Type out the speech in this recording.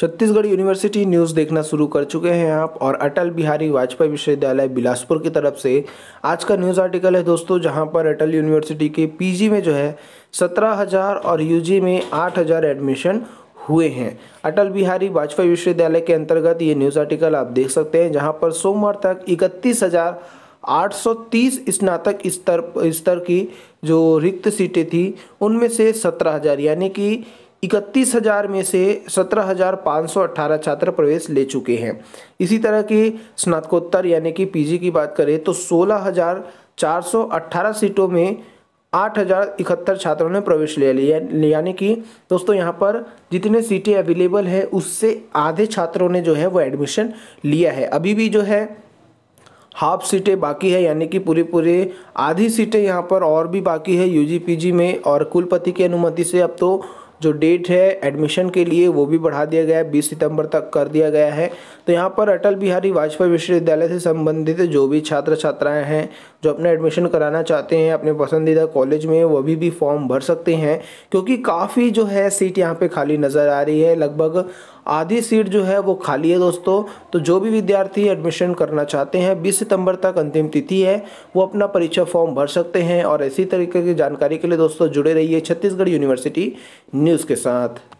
Chhattisgarh university news देखना शुरू कर चुके हैं आप और अटल बिहारी वाजपेयी विश्वविद्यालय बिलासपुर की तरफ से आज का न्यूज़ आर्टिकल है दोस्तों जहां पर अटल यूनिवर्सिटी के पीजी में जो है सत्रह हज़ार और यूजी में आठ हज़ार एडमिशन हुए हैं अटल बिहारी वाजपेयी विश्वविद्यालय के अंतर्गत ये न्यूज़ आर्टिकल आप देख सकते हैं जहाँ पर सोमवार तक इकतीस स्नातक स्तर स्तर की जो रिक्त सीटें थी उनमें से सत्रह यानी कि इकतीस हज़ार में से सत्रह हज़ार पाँच सौ अट्ठारह छात्र प्रवेश ले चुके हैं इसी तरह की स्नातकोत्तर यानी कि पीजी की बात करें तो सोलह हज़ार चार सौ अट्ठारह सीटों में आठ हज़ार इकहत्तर छात्रों ने प्रवेश ले लिया यानी कि दोस्तों यहाँ पर जितने सीटें अवेलेबल है उससे आधे छात्रों ने जो है वो एडमिशन लिया है अभी भी जो है हाफ सीटें बाकी है यानी कि पूरे पूरे आधी सीटें यहाँ पर और भी बाकी है यूजीपीजी में और कुलपति की अनुमति से अब तो जो डेट है एडमिशन के लिए वो भी बढ़ा दिया गया है बीस सितंबर तक कर दिया गया है तो यहाँ पर अटल बिहारी वाजपेयी विश्वविद्यालय से संबंधित जो भी छात्र छात्राएं हैं जो अपना एडमिशन कराना चाहते हैं अपने पसंदीदा कॉलेज में वो भी, भी फॉर्म भर सकते हैं क्योंकि काफ़ी जो है सीट यहाँ पर खाली नज़र आ रही है लगभग आधी सीट जो है वो खाली है दोस्तों तो जो भी विद्यार्थी एडमिशन करना चाहते हैं बीस सितंबर तक अंतिम तिथि है वो अपना परीक्षा फॉर्म भर सकते हैं और इसी तरीके की जानकारी के लिए दोस्तों जुड़े रहिए छत्तीसगढ़ यूनिवर्सिटी न्यूज़ के साथ